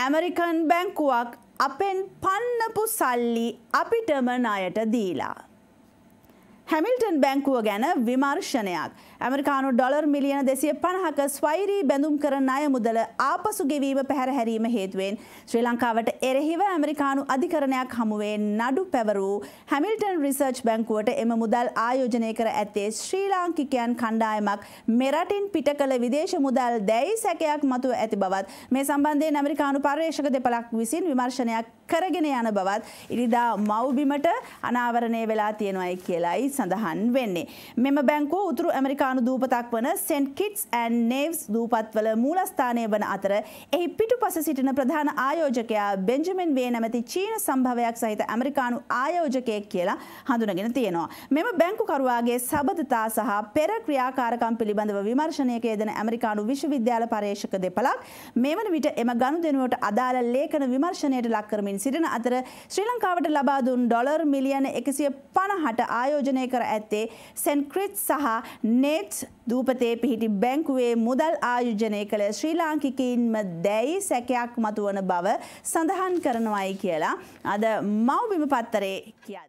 American බැංකුවක් අපෙන් පන්නපු සල්ලි අපිටම ණයට දීලා. හැමිල්ටන් බැංකුව ගැන විමර්ශනයක්. ඇමරිකානු ඩොර් මිලියන දෙසිය පණහක ස්වෛරී බැඳුම් කරන අය මුදල ආපසු ගෙවීම පැහැරහැරීම හේතුවෙන් ශ්‍රී ලංකාවට එරෙහිව ඇමරිකානු අධිකරණයක් හමුවේ නඩු පැවරූ හැමිල්ටන් රිසර්ච් බැංකුවට එම මුදල් ආයෝජනය කර ඇත්තේ ශ්‍රී ලාංකිකයන් කණ්ඩායමක් මෙරටින් පිට කළ විදේශ මුදල් දැයි සැකයක් මතුව ඇති බවත් මේ සම්බන්ධයෙන් ඇමරිකානු පර්යේෂක දෙපලක් විසින් විමර්ශනයක් කරගෙන යන බවත් ඉරිදා මව්බිමට අනාවරණය වෙලා තියෙනවයි කියලායි සඳහන් වෙන්නේ. මෙම බැංකුව උතුරු ඇමරිකානු දූපතක් වන සෙන්ට කිටස් ඇන් නේවස් දූපත්වල මූලස්ථානය වන අතර එහි පිටු පස සිටින ප්‍රධාන ආයෝජකයා බෙන්ජමෙන් වේ නැමති චීන සම්භවයක් සහිත ඇමරිකානු ආයෝජකයෙක් කියලා හඳුනගෙන තියෙනවා. මෙම බැංකුකරුවාගේ සබඳතා සහ පෙර ක්‍රියාකාරකම් පිළිබඳව විමර්ශනයක යෙදෙන ඇමරිකානු විශ්වවිද්‍යාල පර්යේෂක දෙපළක් මේවන විට එම ගනුදෙනුවට අදාළ ලේඛන විමර්ශනයට ලක් කරමින් සිටින අතර ශ්‍රී ලංකාවට ලබා දුන් ඩොලර් මිලියන 150ට ආයෝජනය කර ඇත්තේ සෙන්ක්‍රිට් සහ නෙට් දූපතේ පිහිටි බැංකුවේ මුදල් ආයෝජනය කළ ශ්‍රී ලාංකිකයින්ම දැයි සැකයක් මතුවන බව සඳහන් කරනවයි කියලා අද මව්බිම පත්තරේ කියද.